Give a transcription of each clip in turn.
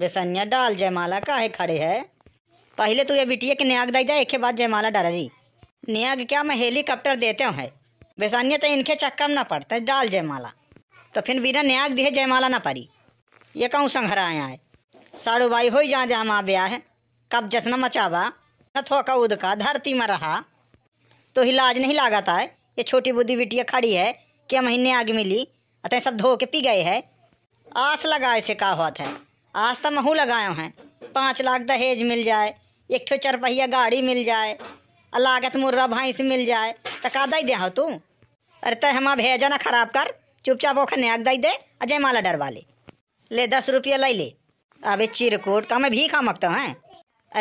बेसनिया डाल जयमाला काहे खड़े है पहले तू तो ये बिटिया के न्याग दाई जाए एक बाद जयमाला रही न्याग क्या मैं हेलीकॉप्टर देते हूँ है बेसनिया तो इनके चक्कर ना पड़ता डाल जयमाला तो फिर बिना न्याग दिए जयमाला ना पारी ये कहूँ संघर आया है साड़ू बाई हो जहाँ जहाँ माँ ब्याह है कब जसना मचावा न थोका उदका धरती में रहा तो हिलाज नहीं लागता है ये छोटी बुद्धि बिटिया खड़ी है क्या महीने आग मिली अतः सब धो के पी गए है आस लगा ऐसे का हुआ था आज तक तो महू लगाए हैं पाँच लाख दहेज मिल जाए एक ठो चरपहिया गाड़ी मिल जाए लागत मुर्रा भैंस मिल जाए तो का दई दे तू अरे ते हम भेजा ना खराब कर चुपचाप ओखर नेक दई दे अजय माला डरवा ले ले दस रुपया ले ले अबे चिरकोट का मैं भी खा मकता हैं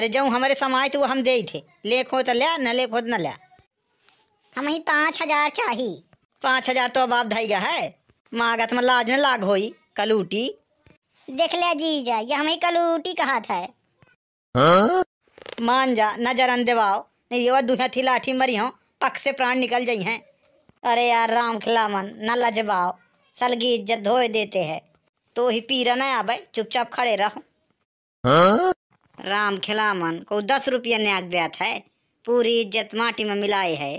अरे जो हमारे समाज तो हम दे थे ले खो तो लिया न ले खो न लिया हम ही पाँच हजार चाहिए पाँच हजार तो अब आप धाई गया है मागत में लाज न लाग होई कलूटी देख ले जीजा ये हमें कल उल्टी कहा था हाँ? मान जा नजर अंदेवाओ नहीं ये दुहे थी लाठी मरी हो पक से प्राण निकल जाई हैं अरे यार राम खिलावन न लजबाओ सलगी इज्जत धोए देते हैं तो ही पीरा न भाई चुपचाप खड़े रहो हाँ? राम खिला को दस रुपया न्याग दिया था पूरी इज्जत माटी में मिलाए है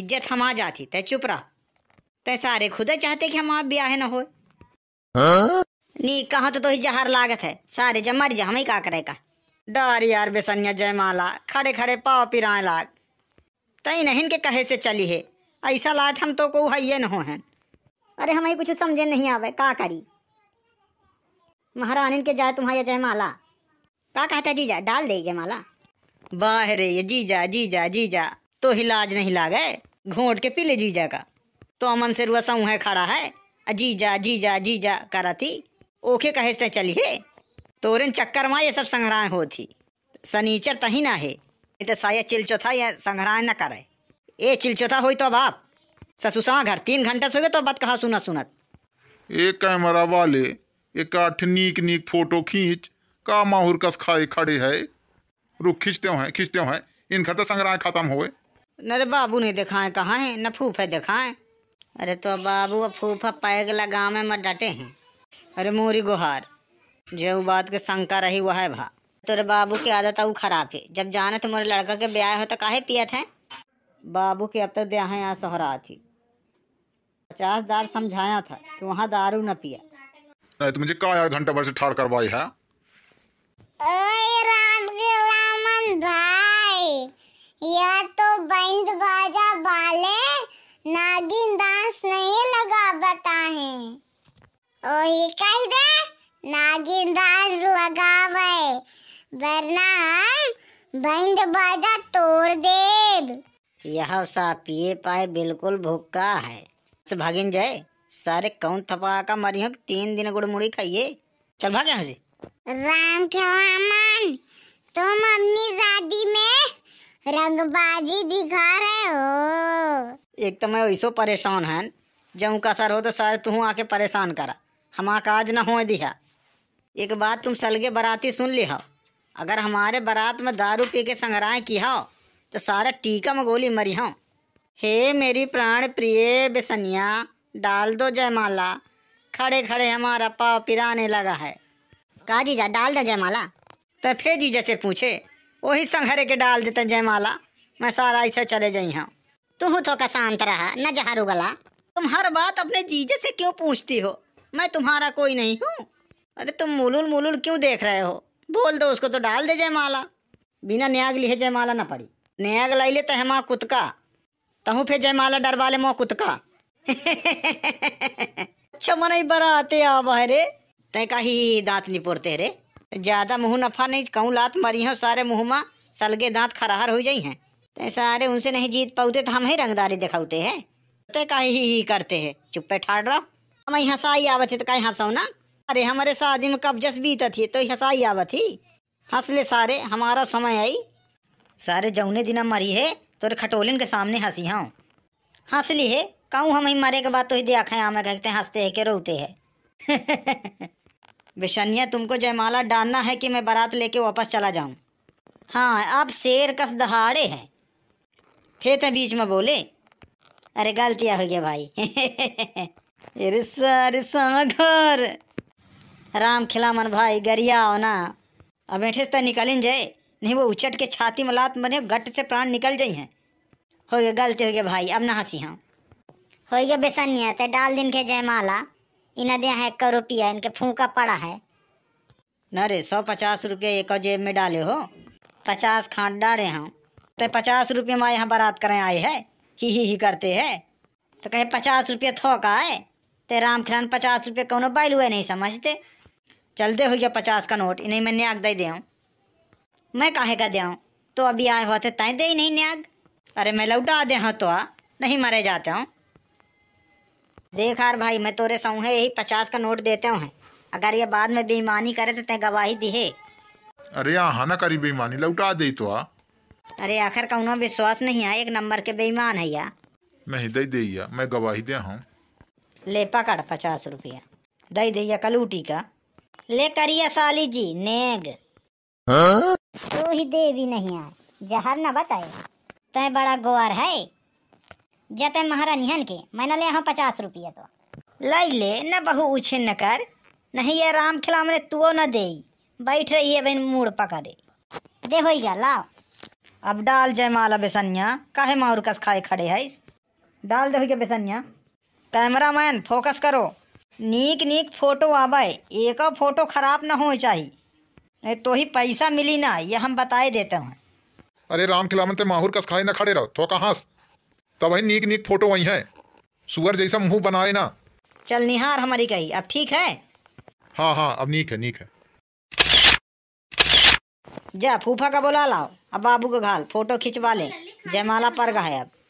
इज्जत हम आ जाती तय चुप रहा तय सारे खुदा चाहते कि हम आप ब्याह न हो हाँ? नी कहा तो, तो ही जहर लागत है सारे जब मर जा हमें का करे का डर यार बेसनिया जयमाला खड़े खड़े पाव पिरा लाग तई नहीं के कहे से चली है ऐसा लात हम तो को है न हो है अरे हमें कुछ समझे नहीं आवे का करी महारानी के जाए तुम्हारे जयमाला का कहता जीजा डाल दे जयमाला वाह रे ये जीजा जीजा जीजा तो हिलाज नहीं ला गए घोट के पीले जीजा का तो अमन से रुआ सऊ है खड़ा है जीजा जीजा जीजा करा थी ओखे कहे से चलिए तोरन चक्कर माँ ये सब संग्रह थी सनीचर तही ना है तो साया चिलचौथा या संग्रह ना करे ए चिलचौथा हो तो बाप ससुसा घर तीन घंटा सोगे तो बात कहा सुना सुनत ए कैमरा वाले एक आठ नीक नीक फोटो खींच का माहौर कस खाए खड़े है रुक खींचते हैं खींचते हैं इन घर तो संग्रह खत्म हो अरे बाबू ने दिखाए कहा है न फूफे दिखाए अरे तो बाबू फूफा पैग लगा में मत डटे हैं अरे मोरी गुहार जो बात के शंका रही वह है भा तोरे बाबू की आदत है वो खराब है जब जाना तुम्हारे लड़का के ब्याह हो तो काहे पियत है बाबू की अब तक तो देहा यहाँ सोहरा थी पचास दार समझाया था कि वहाँ दारू न पिया नहीं तो मुझे कहा यार घंटा भर से ठाड़ करवाई है ए! ओही कह दे नागिनदास लगावे वरना बैंड बाजा तोड़ दे यह सा पिए पाए बिल्कुल भूखा है भागिन जाए सारे कौन थपा का मरियो तीन दिन गुड़ मुड़ी खाइए चल भागे यहाँ से राम खेवामन तुम अपनी शादी में रंगबाजी दिखा रहे हो एक तो मैं ऐसो परेशान है जब का सर हो तो सर तू आके परेशान करा हमार काज न हो दिया एक बात तुम सलगे बराती सुन लिया अगर हमारे बारात में दारू पी के संग्राह हो तो सारा टीका में गोली मरी हो हे मेरी प्राण प्रिय बेसनिया डाल दो जयमाला खड़े खड़े हमारा पाव पिराने लगा है का जीजा डाल दो जयमाला तो फिर जीजा से पूछे वही संघरे के डाल देते जयमाला मैं सारा ऐसे चले जाई हूँ तुम तो का शांत रहा न जहारू गला तुम हर बात अपने जीजे से क्यों पूछती हो मैं तुम्हारा कोई नहीं हूँ अरे तुम मुलुल मुलुल क्यों देख रहे हो बोल दो उसको तो डाल दे जयमाला बिना न्याग लिए जयमाला ना पड़ी न्याग लाई ले है माँ कुतका तहूँ फिर जयमाला डरवा ले माँ कुतका मन ही आते आब है रे ते का ही दांत निपोरते रे ज्यादा मुँह नफा नहीं कहूँ लात मरी हो सारे मुँह माँ सलगे दांत खराहर हो जाई हैं ते सारे उनसे नहीं जीत पाते तो हम ही रंगदारी दिखाते हैं ते का ही, ही, करते हैं चुप्पे ठाड़ रहा हमें हंसाई आवत तो कहीं हंसो ना अरे हमारे शादी में कब जस बीत थी तो हंसाई आवत थी हंस ले सारे हमारा समय आई सारे जौने दिन मरी है तोरे खटोलिन के सामने हंसी हाँ हंस ली है कहूँ हम ही मरे के बाद तो ही देखा है हमें कहते हैं हंसते है के रोते है बेशनिया तुमको जयमाला डालना है कि मैं बारात लेके वापस चला जाऊँ हाँ आप शेर कस दहाड़े हैं फिर तो बीच में बोले अरे गलतियाँ हो गया भाई रिसा रिसा घर राम खिलामन भाई गरिया होना अब बैठे से निकलिन जाए नहीं वो उचट के छाती में लात मरे गट से प्राण निकल जाई हैं हो गया गलती हो गया भाई अब ना हंसी हम हो गया बेसनिया नहीं डाल दिन के जयमाला इन्हें दिया है एक रुपया इनके फूका पड़ा है न रे सौ पचास रुपया एक जेब में डाले हो पचास खाट डाले हम तो पचास रुपये में यहाँ बारात करें आए है ही ही ही करते है तो कहे पचास रुपये थोक आए ते राम खिलान पचास रुपये कौन बैल हुए नहीं समझते चल दे हो गया पचास का नोट इन्हें मैं न्याग दे देऊँ मैं काहे का देऊँ तो अभी आए हुआ थे तय दे ही नहीं न्याग अरे मैं लौटा दे हाँ तो आ नहीं मारे जाते हूँ देख यार भाई मैं तोरे सऊँ है यही पचास का नोट देते हूँ अगर ये बाद में बेईमानी करे तो तय गवाही दी है अरे यहाँ ना करी बेईमानी लौटा दे तो आ अरे आखिर कौन विश्वास नहीं है एक नंबर के बेईमान है या नहीं दे दे मैं गवाही दे हूँ ले पकड़ पचास रुपया दई दैया कलूटी का ले करिया साली जी नेग तो ही दे भी नहीं आए जहर ना बताए तय बड़ा गोवर है जते महारा निहन के मैंने ले यहाँ पचास रुपया तो लाई ले न बहु उछे न कर नहीं ये राम खिला मैंने तू न दे बैठ रही है बहन मूड पकड़े दे हो गया लाओ अब डाल जय माला बेसनिया काहे मार कस खाए खड़े है डाल दे हो गया बेसनिया कैमरामैन फोकस करो नीक नीक फोटो आवे एक फोटो खराब ना हो चाहिए नहीं तो ही पैसा मिली ना ये हम बताए देते हैं अरे राम खिलावन ते माहूर कस खाए ना खड़े रहो तो कहाँ तो वही नीक नीक फोटो वही है सुअर जैसा मुंह बनाए ना चल निहार हमारी कही अब ठीक है हाँ हाँ अब नीक है नीक है जा फूफा का बुला लाओ अब बाबू को घाल फोटो खिंचवा ले जयमाला पर गए अब